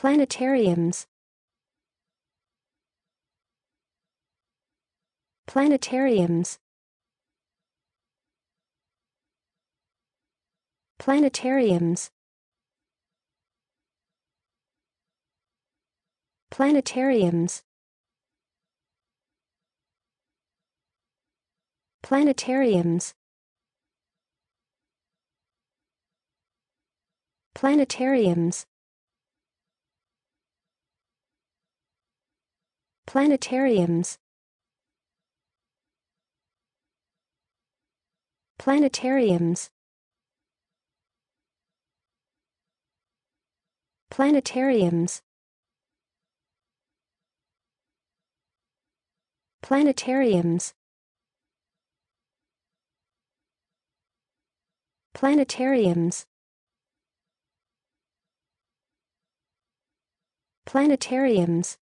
Planetariums Planetariums Planetariums Planetariums Planetariums Planetariums Planetariums Planetariums Planetariums Planetariums Planetariums Planetariums